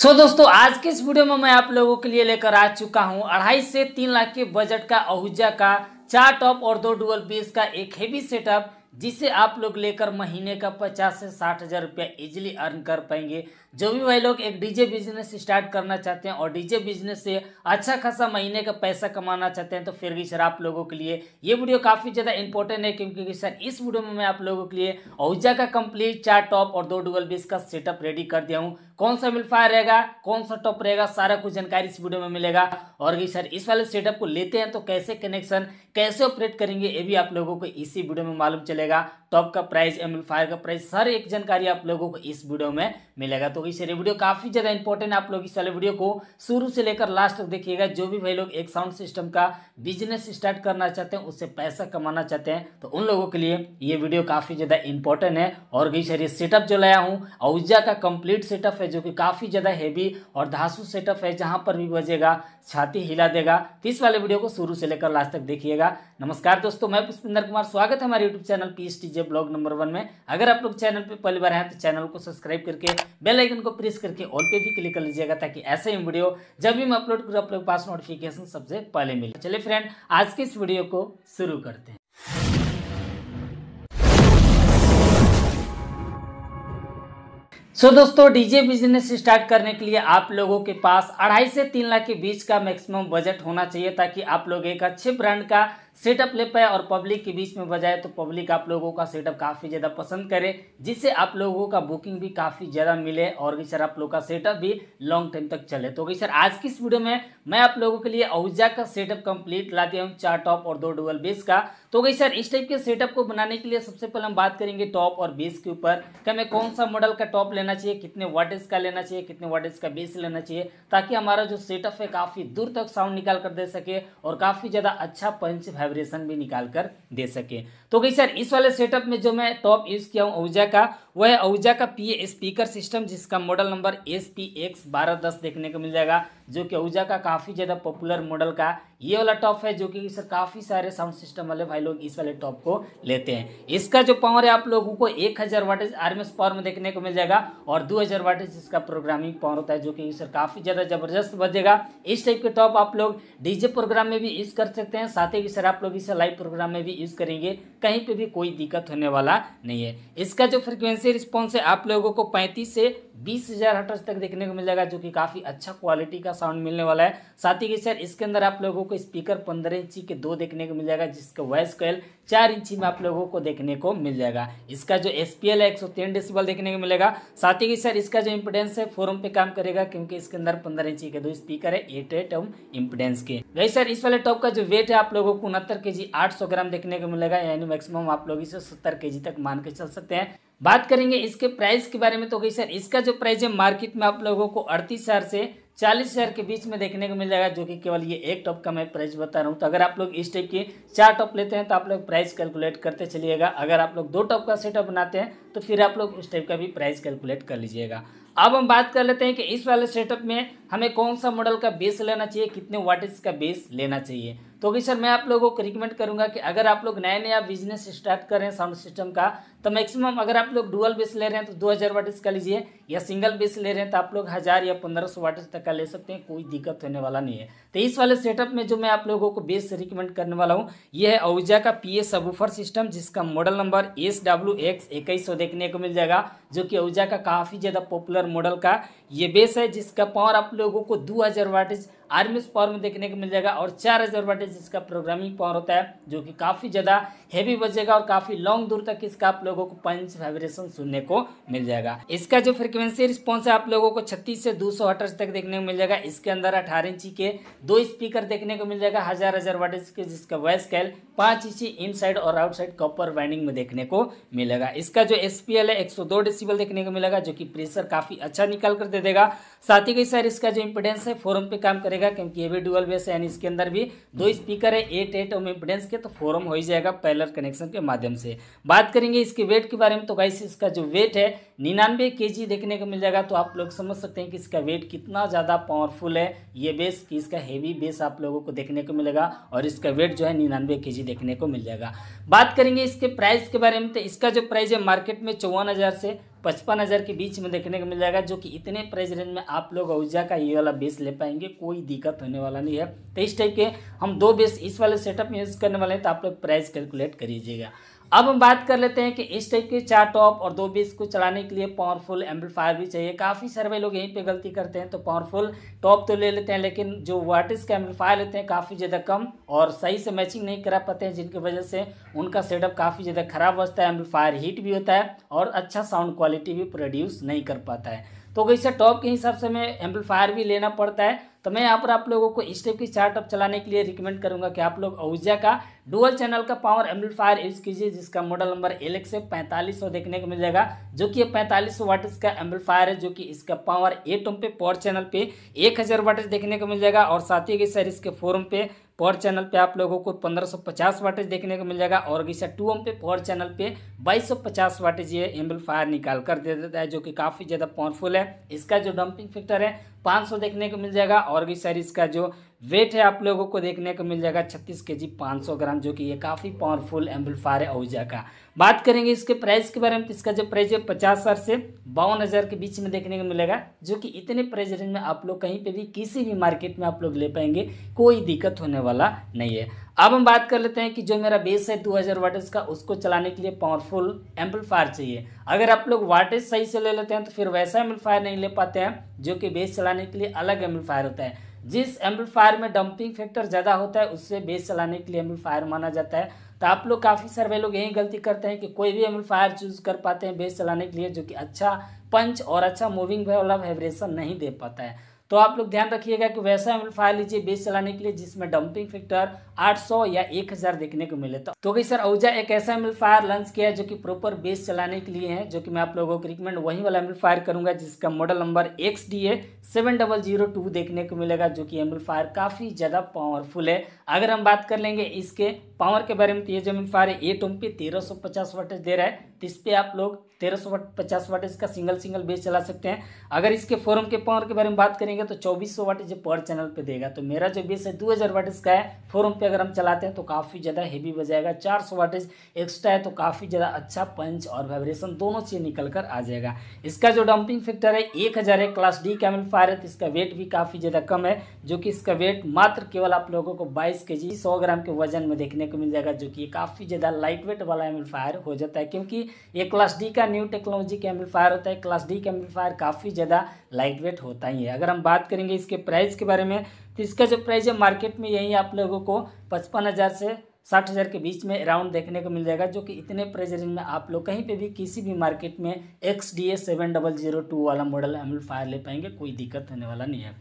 सो so, दोस्तों आज के इस वीडियो में मैं आप लोगों के लिए लेकर आ चुका हूं अढ़ाई से तीन लाख के बजट का अहुजा का चार टॉप और दो डुअल बेस का एक हेवी सेटअप जिसे आप लोग लेकर महीने का पचास से साठ हजार रुपया इजिली अर्न कर पाएंगे जो भी भाई लोग एक डीजे बिजनेस स्टार्ट करना चाहते हैं और डीजे बिजनेस से अच्छा खासा महीने का पैसा कमाना चाहते हैं तो फिर भी सर आप लोगों के लिए ये वीडियो काफ़ी ज़्यादा इंपॉर्टेंट है क्योंकि सर इस वीडियो में मैं आप लोगों के लिए औजा का कंप्लीट चार टॉप और दो डुगल बीस का सेटअप रेडी कर दिया हूँ कौन सा मिलफायर रहेगा कौन सा टॉप रहेगा सारा कुछ जानकारी इस वीडियो में मिलेगा और सर इस वाले सेटअप को लेते हैं तो कैसे कनेक्शन कैसे ऑपरेट करेंगे ये भी आप लोगों को इसी वीडियो में मालूम चलेगा टॉप का प्राइस एम्पलीफायर का प्राइस हर एक जानकारी आप लोगों को इस वीडियो में मिलेगा तो तो इसलिए वीडियो काफ़ी ज़्यादा इंपॉर्टेंट आप लोग इस वाले वीडियो को शुरू से लेकर लास्ट तक देखिएगा जो भी भाई लोग एक साउंड सिस्टम का बिजनेस स्टार्ट करना चाहते हैं उससे पैसा कमाना चाहते हैं तो उन लोगों के लिए ये वीडियो काफ़ी ज़्यादा इंपॉर्टेंट है और गई सर ये सेटअप जो लाया हूँ औजा का कंप्लीट सेटअप है जो कि काफ़ी ज़्यादा हैवी और धासु सेटअप है जहां पर भी बजेगा छाती हिला देगा तो इस वाले वीडियो को शुरू से लेकर लास्ट तक देखिएगा नमस्कार दोस्तों मैं पुष्पिंदर कुमार स्वागत है हमारे YouTube channel P S blog number one में अगर आप लोग चैनल पर पहली बार हैं तो चैनल को सब्सक्राइब करके बेल आइकन को प्रेस करके ऑल पे भी क्लिक कर लीजिएगा ताकि ऐसे ही वीडियो जब भी मैं अपलोड करूँ आप लोग पास नोटिफिकेशन सबसे पहले मिले चलिए फ्रेंड आज के इस वीडियो को शुरू करते हैं सो so, दोस्तों डीजे बिजनेस स्टार्ट करने के लिए आप लोगों के पास अढ़ाई से तीन लाख के बीच का मैक्सिमम बजट होना चाहिए ताकि आप लोग एक अच्छे ब्रांड का सेटअप ले पाए और पब्लिक के बीच में बजाए तो पब्लिक आप लोगों का सेटअप काफ़ी ज़्यादा पसंद करे जिससे आप लोगों का बुकिंग भी काफ़ी ज़्यादा मिले और कि सर आप लोगों का सेटअप भी लॉन्ग टाइम तक चले तो सर आज की इस वीडियो में मैं आप लोगों के लिए औजा का सेटअप कंप्लीट ला दिया हूँ चार टॉप और दो डुबल बेस का तो गई सर इस टाइप के सेटअप को बनाने के लिए सबसे पहले हम बात करेंगे टॉप और बेस के ऊपर कि हमें कौन सा मॉडल का टॉप लेना चाहिए कितने वाटेज का लेना चाहिए कितने वाटेज का बेस लेना चाहिए ताकि हमारा जो सेटअप है काफ़ी दूर तक साउंड निकाल कर दे सके और काफ़ी ज़्यादा अच्छा पंच वाइब्रेशन भी निकाल कर दे सके तो कहीं सर इस वाले सेटअप में जो मैं टॉप यूज़ किया हूँ ओजा का वह है ऊर्जा का पी स्पीकर सिस्टम जिसका model number S P X बारह दस देखने को मिल जाएगा जो कि ऊजा का काफ़ी ज़्यादा पॉपुलर मॉडल का ये वाला टॉप है जो कि सर काफ़ी सारे साउंड सिस्टम वाले भाई लोग इस वाले टॉप को लेते हैं इसका जो पावर है आप लोगों को एक हज़ार वाटेज आरएमएस पावर में देखने को मिल जाएगा और दो हज़ार वाटेज इसका प्रोग्रामिंग पावर होता है जो कि सर काफ़ी ज़्यादा ज़बरदस्त बजेगा इस टाइप के टॉप आप लोग डीजे प्रोग्राम में भी यूज़ कर सकते हैं साथ ही सर आप लोग इसे लाइव प्रोग्राम में भी यूज़ करेंगे कहीं पर भी कोई दिक्कत होने वाला नहीं है इसका जो फ्रिक्वेंसी रिस्पॉन्स है आप लोगों को पैंतीस से बीस हज़ार हटर्स तक देखने को मिल जाएगा जो कि काफ़ी अच्छा क्वालिटी का साउंड मिलने वाला है साथ ही सर इसके अंदर आप लोगों को स्पीकर पंद्रह इंची के दो देखने को मिल जाएगा जिसका वॉइस कॉल चार इंची में आप लोगों को देखने को मिल जाएगा इसका जो एस पी एल है एक सौ तीन डेसिबल देखने को मिलेगा साथ ही सर इसका जो इम्पोर्टेंस है फोरम पे काम करेगा क्योंकि इसके अंदर पंद्रह इंची के दो स्पीकर है एट एट इम्पोर्टेंस के वही सर इस वाले टॉप का जो वेट है आप लोगों को उनहत्तर के जी आठ सौ ग्राम देखने को मिलेगा यानी मैक्सिमम आप लोग इसे सत्तर के जी तक मान के चल सकते हैं बात करेंगे इसके प्राइस के बारे में तो कहीं सर इसका जो प्राइस है मार्केट में आप लोगों को अड़तीस हज़ार से चालीस हज़ार के बीच में देखने को मिल जाएगा जो कि केवल ये एक टॉप का मैं प्राइस बता रहा हूँ तो अगर आप लोग इस टाइप की चार टॉप लेते हैं तो आप लोग प्राइस कैलकुलेट करते चलिएगा अगर आप लोग दो टॉप का सेटअप बनाते हैं तो फिर आप लोग उस टाइप का भी प्राइस कैलकुलेट कर लीजिएगा अब हम बात कर लेते हैं कि इस वाले सेटअप में हमें कौन सा मॉडल का बेस लेना चाहिए कितने वाटेज का बेस लेना चाहिए तो कि सर मैं आप लोगों को रिकमेंड करूंगा कि अगर आप लोग नया नया बिजनेस स्टार्ट कर रहे हैं साउंड सिस्टम का तो मैक्सिमम अगर आप लोग डुअल बेस ले रहे हैं तो दो हज़ार वाट का लीजिए या सिंगल बेस ले रहे हैं तो आप लोग हज़ार या पंद्रह सौ वाट तक का ले सकते हैं कोई दिक्कत होने वाला नहीं है तो इस वाले सेटअप में जो मैं आप लोगों को बेस रिकमेंड करने वाला हूँ ये है ओजा का पी एस सिस्टम जिसका model number S W X इक्कीस सौ देखने को मिल जाएगा जो कि ओजा का काफ़ी ज़्यादा पॉपुलर मॉडल का ये बेस है जिसका पावर आप लोगों को दो हज़ार आर्मी पावर में देखने को मिल जाएगा और चार हज़ार वाटेज इसका प्रोग्रामिंग पावर होता है जो कि काफ़ी ज़्यादा हैवी बजेगा और काफ़ी लॉन्ग दूर तक इसका आप लोगों को पंच वाइब्रेशन सुनने को मिल जाएगा इसका जो फ्रिक्वेंसी रिस्पॉन्स है आप लोगों को छत्तीस से दो सौ तक देखने को मिल जाएगा इसके अंदर अठारह इंची के दो स्पीकर देखने को मिल जाएगा हज़ार हज़ार वाटेज के जिसका वॉइस कैल पांच इंची इन साइड और आउट साइड कॉपर वाइंडिंग में देखने को मिलेगा इसका जो एस है एक सौ देखने को मिलेगा जो की प्रेशर काफ़ी अच्छा निकाल कर दे देगा साथ ही कई सर इसका जो इम्पोर्टेंस है फोरम पे काम करेगा जाएगा क्योंकि ये भी डुअल बेस है यानी इसके अंदर भी दो स्पीकर है एट एट ओम इम्पिडेंस के तो फोरम हो ही जाएगा पैलर कनेक्शन के माध्यम से बात करेंगे इसके वेट के बारे में तो गाइस इसका जो वेट है निन्यानवे के देखने को मिल जाएगा तो आप लोग समझ सकते हैं कि इसका वेट कितना ज़्यादा पावरफुल है ये बेस कि इसका हैवी बेस आप लोगों को देखने को मिलेगा और इसका वेट जो है निन्यानवे के देखने को मिल जाएगा बात करेंगे इसके प्राइस के बारे में तो इसका जो प्राइस है मार्केट में चौवन से पचपन हज़ार के बीच में देखने को मिल जाएगा जो कि इतने प्राइस रेंज में आप लोग औजा का ये वाला बेस ले पाएंगे कोई दिक्कत होने वाला नहीं है तो इस टाइप के हम दो बेस इस वाले सेटअप में यूज़ करने वाले हैं तो आप लोग प्राइस कैलकुलेट कर लीजिएगा अब हम बात कर लेते हैं कि इस टाइप के चार टॉप और दो बीस को चलाने के लिए पावरफुल एम्पलीफायर भी चाहिए काफ़ी सर्वे लोग यहीं पे गलती करते हैं तो पावरफुल टॉप तो ले लेते हैं लेकिन जो वाटिस का एम्पलीफायर लेते हैं काफ़ी ज़्यादा कम और सही से मैचिंग नहीं करा पाते हैं जिनकी वजह से उनका सेटअप काफ़ी ज़्यादा खराब बचता है एम्पलीफायर हीट भी होता है और अच्छा साउंड क्वालिटी भी प्रोड्यूस नहीं कर पाता है तो वैसे टॉप के हिसाब से हमें एम्पलीफायर भी लेना पड़ता है तो मैं यहाँ पर आप लोगों को इस टाइप की चार्ट अप चलाने के लिए रिकमेंड करूंगा कि आप लोग अवजा का डुअल चैनल का पावर एम्पलीफायर यूज़ कीजिए जिसका मॉडल नंबर एल एक्स पैंतालीस देखने को मिल जाएगा जो कि पैंतालीस सौ वाटस का एम्पलीफायर है जो कि इसका पावर एटम पे पावर चैनल पे एक हज़ार वाटस देखने को मिल जाएगा और साथ ही सर इसके फोरम पे पर चैनल पे आप लोगों को 1550 वाटेज देखने को मिल जाएगा और गीसा टू एम पे पर चैनल पे 2250 वाटेज ये एम्पलीफायर निकाल कर दे देता है जो कि काफ़ी ज़्यादा पावरफुल है इसका जो डंपिंग फैक्टर है 500 देखने को मिल जाएगा और गीसर इसका जो वेट है आप लोगों को देखने को मिल जाएगा 36 के जी पाँच ग्राम जो कि ये काफ़ी पावरफुल एम्बुलफायर है ओजा का बात करेंगे इसके प्राइस के बारे में तो इसका जो प्राइस है पचास हज़ार से बावन हज़ार के बीच में देखने को मिलेगा जो कि इतने प्राइस रेंज में आप लोग कहीं पे भी किसी भी मार्केट में आप लोग ले पाएंगे कोई दिक्कत होने वाला नहीं है अब हम बात कर लेते हैं कि जो मेरा बेस है 2000 हज़ार वाटर्स का उसको चलाने के लिए पावरफुल एम्पलफायर चाहिए अगर आप लोग वाटेज सही से ले लेते हैं तो फिर वैसा एम्पलफायर नहीं ले पाते हैं जो कि बेस चलाने के लिए अलग एम्पलफायर होता है जिस एम्पलीफायर में डंपिंग फैक्टर ज़्यादा होता है उससे बेस चलाने के लिए एम्पलीफायर माना जाता है तो आप लोग काफ़ी सर्वे लोग यही गलती करते हैं कि कोई भी एम्पलीफायर चूज़ कर पाते हैं बेस चलाने के लिए जो कि अच्छा पंच और अच्छा मूविंग वाला वाइब्रेशन नहीं दे पाता है तो आप लोग ध्यान रखिएगा कि वैसा फाइल लीजिए बेस चलाने के लिए जिसमें डंपिंग फैक्टर 800 या 1000 देखने को मिले तो तो सर ओजा एक ऐसा एम्पलीफायर लॉन्च किया है जो कि प्रॉपर बेस चलाने के लिए है जो कि मैं आप लोगों को रिकमेंड वही वाला एम्पलीफायर करूंगा जिसका model number X D A seven double zero two देखने को मिलेगा जो कि एम्पलीफायर काफ़ी ज़्यादा पावरफुल है अगर हम बात कर लेंगे इसके पावर के बारे में तो ये जो एम्पलीफायर है ए टोम तो पे तेरह सौ पचास वाटेज दे रहा है तो इस पर आप लोग तेरह सौ पचास वाटेज का सिंगल सिंगल बेस चला सकते हैं अगर इसके फोरम के पावर के बारे में बात करेंगे देगा तो चौबीस सौ वाट पर चैनल पे देगा तो मेरा जो बेस है दो हज़ार वाटेज का है फोर ओम पे अगर हम चलाते हैं तो काफ़ी ज़्यादा हैवी बजाएगा चार सौ वाटेज एक्स्ट्रा है तो काफ़ी ज़्यादा अच्छा पंच और वाइब्रेशन दोनों चीज़ निकल कर आ जाएगा इसका जो डंपिंग फैक्टर है एक हज़ार है क्लास डी कैमल फायर है तो इसका वेट भी काफ़ी ज़्यादा कम है जो कि इसका वेट मात्र केवल आप लोगों को बाईस के जी सौ ग्राम के वजन में देखने को मिल जाएगा जो कि काफ़ी ज़्यादा लाइट वेट वाला एमल फायर हो जाता है क्योंकि ये क्लास डी का न्यू टेक्नोलॉजी का फायर होता है क्लास डी का फायर काफ़ी ज़्यादा लाइट वेट होता ही है अगर हम बात करेंगे इसके प्राइस के बारे में तो इसका जो प्राइस है मार्केट में यही आप लोगों को पचपन हज़ार से साठ हज़ार के बीच में अराउंड देखने को मिल जाएगा जो कि इतने प्राइस रेंज में आप लोग कहीं पे भी किसी भी मार्केट में X D A seven double zero two वाला मॉडल एम फायर ले पाएंगे कोई दिक्कत होने वाला नहीं है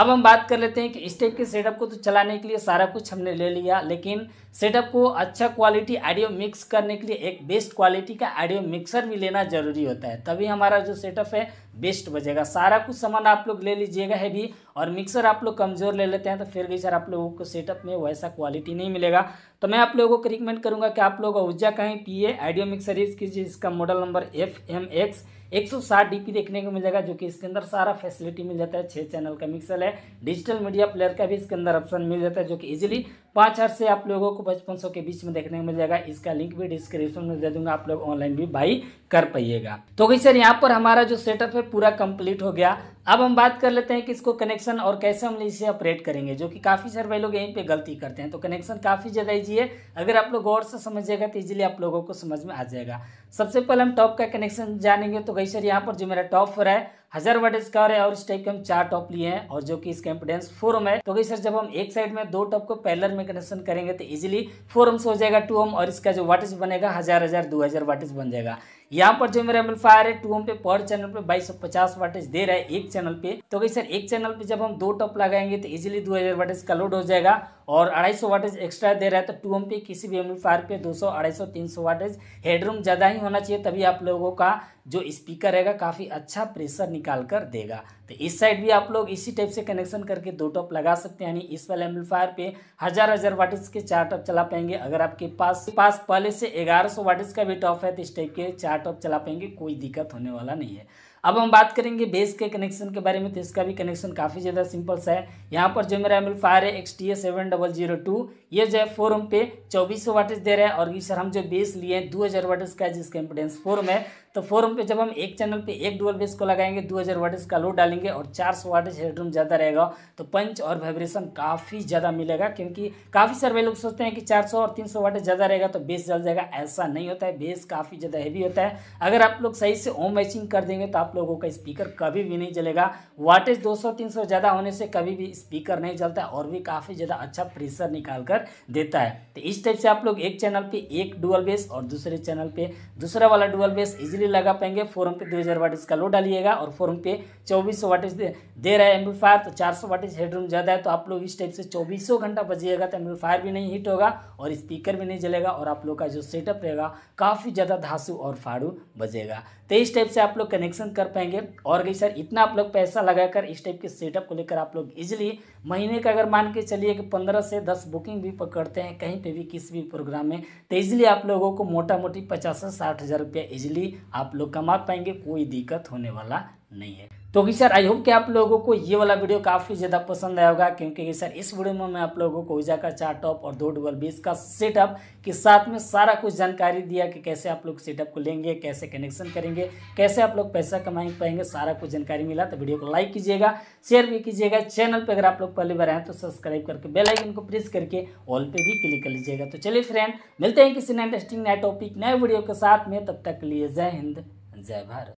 अब हम बात कर लेते हैं कि इस टाइप के सेटअप को तो चलाने के लिए सारा कुछ हमने ले लिया लेकिन सेटअप को अच्छा क्वालिटी ऑडियो मिक्स करने के लिए एक बेस्ट क्वालिटी का ऑडियो मिक्सर भी लेना जरूरी होता है तभी हमारा जो सेटअप है बेस्ट बजेगा सारा कुछ सामान आप लोग ले लीजिएगा है भी और मिक्सर आप लोग कमज़ोर ले लेते हैं तो फिर भी सर आप लोगों को सेटअप में वैसा क्वालिटी नहीं मिलेगा तो मैं आप लोगों को रिकमेंड करूँगा कि आप लोग ऊर्जा का पिए पी ऑडियो मिक्सर यूज़ कीजिए इसका model number F M X 160 DP देखने को मिल जाएगा जो कि इसके अंदर सारा फैसिलिटी मिल जाता है छह चैनल का मिक्सर है डिजिटल मीडिया प्लेयर का भी इसके अंदर ऑप्शन मिल जाता है जो कि इजिली पाँच हज़ार से आप लोगों को पचपन सौ के बीच में देखने को मिल जाएगा इसका लिंक भी डिस्क्रिप्शन में दे दूंगा आप लोग ऑनलाइन भी बाई कर पाइएगा तो कहीं सर यहाँ पर हमारा जो सेटअप है पूरा कंप्लीट हो गया अब हम बात कर लेते हैं कि इसको कनेक्शन और कैसे हम इसे ऑपरेट करेंगे जो कि काफ़ी सारे भाई लोग यहीं पे गलती करते हैं तो कनेक्शन काफ़ी ज़्यादा ईजी है अगर आप लोग गौर से समझिएगा तो इजीली आप लोगों को समझ में आ जाएगा सबसे पहले हम टॉप का कनेक्शन जानेंगे तो कहीं सर यहाँ पर जो मेरा टॉप हो है हजार वाट कार है और इस टाइप के हम चार टॉप लिए हैं और जो कि इसका इम्पोर्टेंस फोरम है तो सर जब हम एक साइड में दो टॉप को पैलर में कनेक्शन करेंगे तो इजिली फोरम्स हो जाएगा टू ओम और इसका जो वाटेज बनेगा हजार हजार दो हजार वाटेज बन जाएगा यहाँ पर जो मेरा एम्पलीफायर है टू एम पे पर चैनल पे बाईस सौ पचास वाटेज दे रहा है एक चैनल पे तो कहीं सर एक चैनल पे जब हम दो टॉप लगाएंगे तो इजीली दो हज़ार वाटेज का लोड हो जाएगा और अढ़ाई सौ वाटेज एक्स्ट्रा दे रहा है तो टू एम पे किसी भी एम्पलीफायर पे दो सौ अढ़ाई सौ तीन सौ वाटेज हेडरूम ज़्यादा ही होना चाहिए तभी आप लोगों का जो स्पीकर रहेगा काफ़ी अच्छा प्रेशर निकाल कर देगा तो इस साइड भी आप लोग इसी टाइप से कनेक्शन करके दो टॉप लगा सकते हैं यानी इस वाले एम्पलीफायर पे हजार हजार वाटिस के चार टॉप चला पाएंगे अगर आपके पास पास पहले से ग्यारह सौ का भी टॉप है तो इस टाइप के चार टॉप चला पाएंगे कोई दिक्कत होने वाला नहीं है अब हम बात करेंगे बेस के कनेक्शन के बारे में तो इसका भी कनेक्शन काफ़ी ज़्यादा सिंपल सा है यहाँ पर जो मेरा एम्पलीफायर है X T A seven double zero two ये जो है फोर ओम पे चौबीस सौ वाटेज दे रहा है और सर हम जो बेस लिए हैं दो हज़ार वाटेज का जिसका इम्पोर्टेंस फोर ओम है तो फोर ओम पे जब हम एक चैनल पे एक डुअल बेस को लगाएंगे दो हज़ार वाटेज का लोड डालेंगे और चार सौ वाटेज हेडरूम ज़्यादा रहेगा तो पंच और वाइब्रेशन काफ़ी ज़्यादा मिलेगा क्योंकि काफ़ी सारे लोग सोचते हैं कि चार सौ और तीन सौ वाटेज ज़्यादा रहेगा तो बेस जल जाएगा ऐसा नहीं होता है बेस काफ़ी ज़्यादा हैवी होता है अगर आप लोग सही से ओम मैचिंग कर देंगे तो आप आप लोगों का स्पीकर कभी भी नहीं जलेगा वाटेज 200-300 ज़्यादा होने से कभी भी स्पीकर नहीं जलता और भी काफ़ी ज़्यादा अच्छा प्रेशर निकाल कर देता है तो इस टाइप से आप लोग एक चैनल पे एक डुअल बेस और दूसरे चैनल पे दूसरा वाला डुअल बेस इजिली लगा पाएंगे फोरम पे दो वाटेज का लो डालिएगा और फोरम पे सौ वाटेज दे, रहा है एम्पलीफायर तो सौ वाटेज हेडरूम ज़्यादा है तो आप लोग इस टाइप से चौबीसों घंटा बजिएगा तो एम्बुलफायर भी नहीं हिट होगा और स्पीकर भी नहीं जलेगा और आप लोग का जो सेटअप रहेगा काफ़ी ज़्यादा धासु और फाड़ू बजेगा तो इस टाइप से आप लोग कनेक्शन कर पाएंगे और गई सर इतना आप लोग पैसा लगाकर इस टाइप के सेटअप को लेकर आप लोग इजिली महीने का अगर मान के चलिए कि पंद्रह से दस बुकिंग भी पकड़ते हैं कहीं पे भी किसी भी प्रोग्राम में तो इजिली आप लोगों को मोटा मोटी पचास से साठ हज़ार रुपया इजिली आप लोग कमा पाएंगे कोई दिक्कत होने वाला नहीं है तो कि सर आई होप कि आप लोगों को ये वाला वीडियो काफ़ी ज़्यादा पसंद आया होगा क्योंकि सर इस वीडियो में मैं आप लोगों को ऊर्जा का चार टॉप और दो डबल बीस का सेटअप के साथ में सारा कुछ जानकारी दिया कि कैसे आप लोग सेटअप को लेंगे कैसे कनेक्शन करेंगे कैसे आप लोग पैसा कमा पाएंगे सारा कुछ जानकारी मिला तो वीडियो को लाइक कीजिएगा शेयर भी कीजिएगा चैनल पर अगर आप लोग पहली बार आए तो सब्सक्राइब करके बेलाइकन को प्रेस करके ऑल पर भी क्लिक कर लीजिएगा तो चलिए फ्रेंड मिलते हैं किसी नए इंटरेस्टिंग नए टॉपिक नए वीडियो के साथ में तब तक लिए जय हिंद जय भारत